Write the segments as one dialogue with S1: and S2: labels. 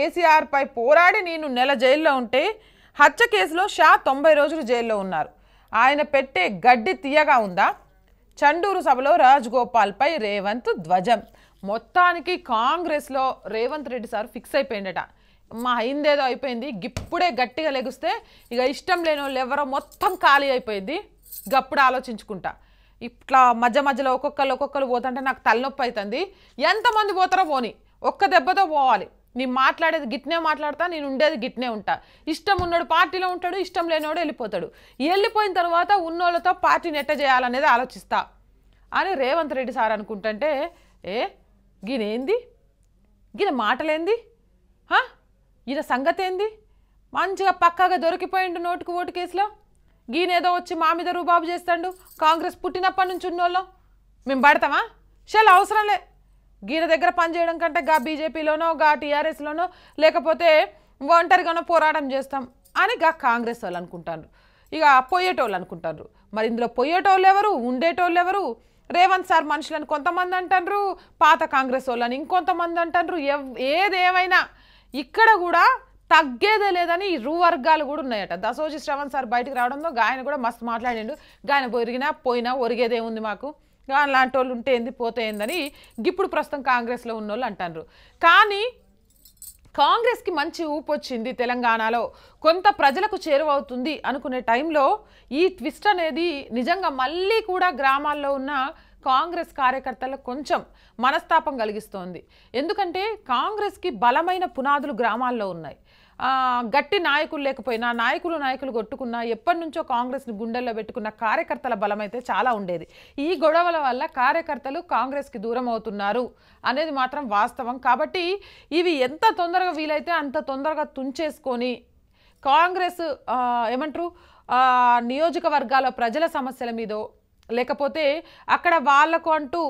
S1: కేసీఆర్పై పోరాడి నేను నెల జైల్లో ఉంటే హత్య కేసులో షా తొంభై రోజులు జైల్లో ఉన్నారు ఆయన పెట్టే గడ్డి తీయగా ఉందా చండూరు సభలో రాజ్గోపాల్పై రేవంత్ ధ్వజం మొత్తానికి కాంగ్రెస్లో రేవంత్ రెడ్డి సార్ ఫిక్స్ అయిపోయిందట మా అయిందేదో అయిపోయింది ఇప్పుడే గట్టిగా లెగిస్తే ఇక ఇష్టం లేని వాళ్ళు ఎవరో మొత్తం ఖాళీ అయిపోయింది గప్పుడు ఆలోచించుకుంటా ఇట్లా మధ్య మధ్యలో ఒక్కొక్కరు ఒక్కొక్కరు పోతుంటే నాకు తలనొప్పి అవుతుంది ఎంతమంది పోతారో పోని ఒక్క దెబ్బతో పోవాలి నేను మాట్లాడేది గిట్నే మాట్లాడతా నేను ఉండేది గిట్నే ఉంటా ఇష్టం ఉన్నాడు పార్టీలో ఉంటాడు ఇష్టం లేనివాడు వెళ్ళిపోతాడు వెళ్ళిపోయిన తర్వాత ఉన్నోళ్ళతో పార్టీని ఎట్ట చేయాలనేది ఆలోచిస్తా అని రేవంత్ రెడ్డి సార్ అనుకుంటుంటే ఏ గినేంది గిన మాటలేంది ఈయన సంగతి ఏంది మంచిగా పక్కాగా దొరికిపోయిండు నోటుకు ఓటు కేసులో గీనేదో వచ్చి మా మీద రూబాబు చేస్తాడు కాంగ్రెస్ పుట్టినప్పటి నుంచి ఉన్నోళ్ళం మేము పడతామా చాలా అవసరం లే గీన దగ్గర పనిచేయడం కంటే గా బీజేపీలోనో గా టీఆర్ఎస్లోనో లేకపోతే ఒంటరిగానో పోరాటం చేస్తాం అని గా కాంగ్రెస్ వాళ్ళు అనుకుంటారు ఇక పోయేటోళ్ళు అనుకుంటారు మరి ఇందులో పోయేటోళ్ళు ఎవరు ఉండేటోళ్ళు ఎవరు రేవంత్ సార్ మనుషులని కొంతమంది అంటారు పాత కాంగ్రెస్ వాళ్ళని ఇంకొంతమంది అంటారు ఏదేమైనా ఇక్కడ కూడా తగ్గేదే లేదని ఈ రూ వర్గాలు కూడా ఉన్నాయట దసోజి శ్రవణ్ సార్ బయటకు రావడంతో ఆయన కూడా మస్తు మాట్లాడిండు ఆయన ఒరిగినా పోయినా ఒరిగేదే ఉంది మాకు అలాంటి వాళ్ళు ఉంటే ఏంది పోతే ఇప్పుడు ప్రస్తుతం కాంగ్రెస్లో ఉన్న వాళ్ళు అంటారు కానీ కాంగ్రెస్కి మంచి ఊపు వచ్చింది తెలంగాణలో కొంత ప్రజలకు చేరువవుతుంది అనుకునే టైంలో ఈ ట్విస్ట్ అనేది నిజంగా మళ్ళీ కూడా గ్రామాల్లో ఉన్న కాంగ్రెస్ కార్యకర్తలకు కొంచెం మనస్తాపం కలిగిస్తోంది ఎందుకంటే కాంగ్రెస్కి బలమైన పునాదులు గ్రామాల్లో ఉన్నాయి గట్టి నాయకులు లేకపోయినా నాయకులు నాయకులు కొట్టుకున్నా ఎప్పటి నుంచో కాంగ్రెస్ని గుండెల్లో పెట్టుకున్న కార్యకర్తల బలం అయితే చాలా ఉండేది ఈ గొడవల వల్ల కార్యకర్తలు కాంగ్రెస్కి దూరం అవుతున్నారు అనేది మాత్రం వాస్తవం కాబట్టి ఇవి ఎంత తొందరగా వీలైతే అంత తొందరగా తుంచేసుకొని కాంగ్రెస్ ఏమంటారు నియోజకవర్గాల ప్రజల సమస్యల మీదో లేకపోతే అక్కడ వాళ్ళకు అంటూ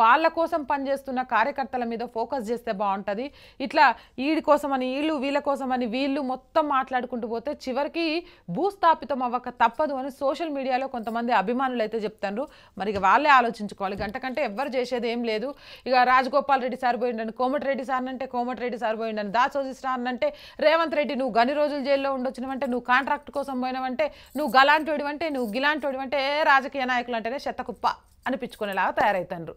S1: వాళ్ళ కోసం పనిచేస్తున్న కార్యకర్తల మీద ఫోకస్ చేస్తే బాగుంటుంది ఇట్లా వీడి కోసమని వీళ్ళు వీళ్ళ కోసమని వీళ్ళు మొత్తం మాట్లాడుకుంటూ పోతే చివరికి భూస్థాపితం అవ్వక తప్పదు అని సోషల్ మీడియాలో కొంతమంది అభిమానులు అయితే చెప్తారు మరి ఇక వాళ్ళే ఆలోచించుకోవాలి గంటకంటే ఎవరు చేసేది ఏం లేదు ఇక రాజగోపాల్ రెడ్డి సార్ పోయిండని కోమటిరెడ్డి సార్ అంటే కోమటిరెడ్డి సార్ పోయిండని దాసోజి సార్ అంటే రేవంత్ రెడ్డి నువ్వు గని రోజులు జైల్లో ఉండొచ్చినవంటే నువ్వు కాంట్రాక్ట్ కోసం పోయినవంటే నువ్వు గలాంటి అంటే నువ్వు గిలాంటి ఏ రాజకీయ నాయకులు అంటేనే శతకుప్ప అనిపించుకునేలాగా తయారవుతాను